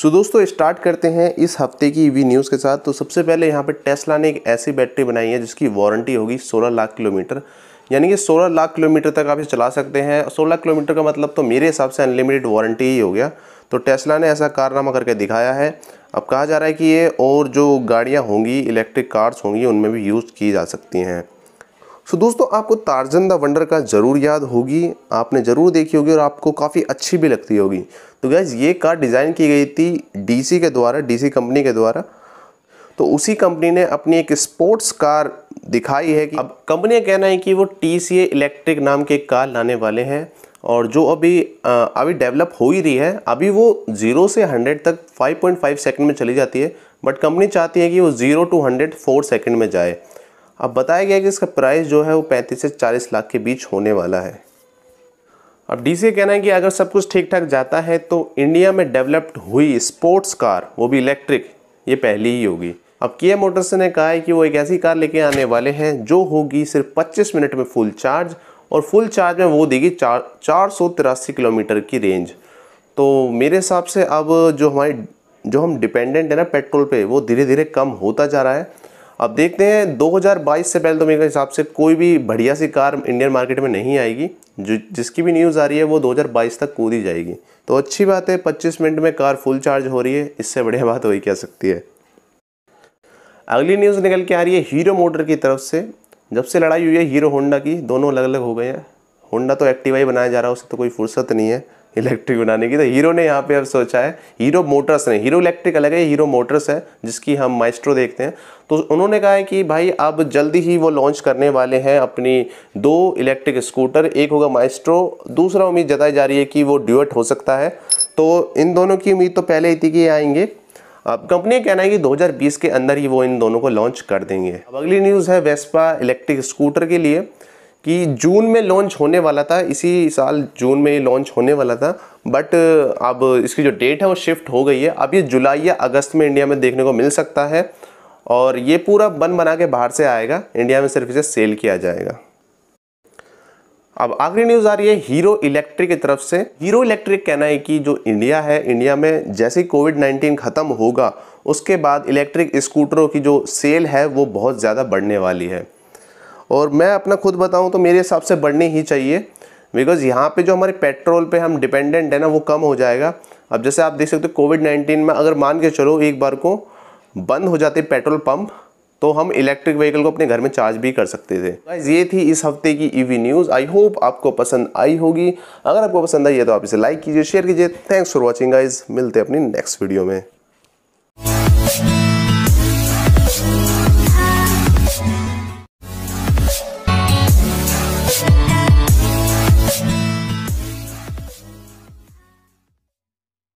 सो दोस्तों स्टार्ट करते हैं इस हफ्ते की ईवी न्यूज़ के साथ तो सबसे पहले यहाँ पर टेस्ला ने एक ऐसी बैटरी बनाई है जिसकी वारंटी होगी 16 लाख किलोमीटर यानी कि 16 लाख किलोमीटर तक आप इसे चला सकते हैं 16 किलोमीटर का मतलब तो मेरे हिसाब से अनलिमिटेड वारंटी ही हो गया तो टेस्ला ने ऐसा कारनामा करके दिखाया है अब कहा जा रहा है कि ये और जो गाड़ियाँ होंगी इलेक्ट्रिक कार्स होंगी उनमें भी यूज़ की जा सकती हैं सो so, दोस्तों आपको तारजन द वंडर का ज़रूर याद होगी आपने ज़रूर देखी होगी और आपको काफ़ी अच्छी भी लगती होगी तो गैज़ ये कार डिज़ाइन की गई थी डीसी के द्वारा डीसी कंपनी के द्वारा तो उसी कंपनी ने अपनी एक स्पोर्ट्स कार दिखाई है कि अब कंपनी का कहना है कि वो टी सी इलेक्ट्रिक नाम के एक कार लाने वाले हैं और जो अभी अभी डेवलप हो ही रही है अभी वो ज़ीरो से हंड्रेड तक फाइव सेकंड में चली जाती है बट कंपनी चाहती है कि वो zero to hundred four second में जाए अब बताया गया कि इसका प्राइस जो है वो पैंतीस से चालीस लाख के बीच होने वाला है अब डी से कहना है कि अगर सब कुछ ठीक ठाक जाता है तो इंडिया में डेवलप्ड हुई स्पोर्ट्स कार वो भी इलेक्ट्रिक ये पहली ही होगी अब किया मोटर्स ने कहा है कि वो एक ऐसी कार लेके आने वाले हैं जो होगी सिर्फ 25 मिनट में फुल चार्ज और फुल चार्ज में वो देगी चार चार सौ तिरासी किलोमीटर की रेंज तो मेरे हिसाब से अब जो हमारी जो हम डिपेंडेंट है ना पेट्रोल पे वो धीरे धीरे कम होता जा रहा है अब देखते हैं 2022 से पहले तो मेरे हिसाब से कोई भी बढ़िया सी कार इंडियन मार्केट में नहीं आएगी जो जिसकी भी न्यूज़ आ रही है वो 2022 तक कूदी जाएगी तो अच्छी बात है 25 मिनट में कार फुल चार्ज हो रही है इससे बढ़िया बात वही क्या सकती है अगली न्यूज़ निकल के आ रही है हीरो मोटर की तरफ से जब से लड़ाई हुई है हीरो होंडा की दोनों अलग अलग हो गए हैं होंडा तो एक्टिवा ही बनाया जा रहा है उससे तो कोई फुर्सत नहीं है इलेक्ट्रिक बनाने की तो हीरो ने यहाँ पे अब सोचा है हीरो मोटर्स ने हीरो इलेक्ट्रिक अलग है हीरो मोटर्स है जिसकी हम माइस्ट्रो देखते हैं तो उन्होंने कहा है कि भाई अब जल्दी ही वो लॉन्च करने वाले हैं अपनी दो इलेक्ट्रिक स्कूटर एक होगा माइस्ट्रो दूसरा उम्मीद जताई जा रही है कि वो ड्यूएट हो सकता है तो इन दोनों की उम्मीद तो पहले ही थी कि आएंगे अब कंपनी कहना है कि 2020 के अंदर ही वो इन दोनों को लॉन्च कर देंगे अब अगली न्यूज़ है वेस्पा इलेक्ट्रिक स्कूटर के लिए कि जून में लॉन्च होने वाला था इसी साल जून में ये लॉन्च होने वाला था बट अब इसकी जो डेट है वो शिफ्ट हो गई है अब ये जुलाई या अगस्त में इंडिया में देखने को मिल सकता है और ये पूरा बन बना के बाहर से आएगा इंडिया में सिर्फ इसे सेल किया जाएगा अब आखिरी न्यूज़ आ रही है हीरो इलेक्ट्रिक की तरफ से हीरो इलेक्ट्रिक कहना है कि जो इंडिया है इंडिया में जैसे कोविड 19 ख़त्म होगा उसके बाद इलेक्ट्रिक स्कूटरों की जो सेल है वो बहुत ज़्यादा बढ़ने वाली है और मैं अपना खुद बताऊँ तो मेरे हिसाब से बढ़नी ही चाहिए बिकॉज़ यहाँ पे जो हमारे पेट्रोल पे हम डिपेंडेंट है ना वो कम हो जाएगा अब जैसे आप देख सकते हो कोविड नाइन्टीन में अगर मान के चलो एक बार को बंद हो जाते पेट्रोल पम्प तो हम इलेक्ट्रिक व्हीकल को अपने घर में चार्ज भी कर सकते थे गाइज ये थी इस हफ्ते की ईवी न्यूज़ आई होप आपको पसंद आई होगी अगर आपको पसंद आई है तो आप इसे लाइक कीजिए शेयर कीजिए थैंक्स फॉर वॉचिंग गाइज मिलते हैं अपनी नेक्स्ट वीडियो में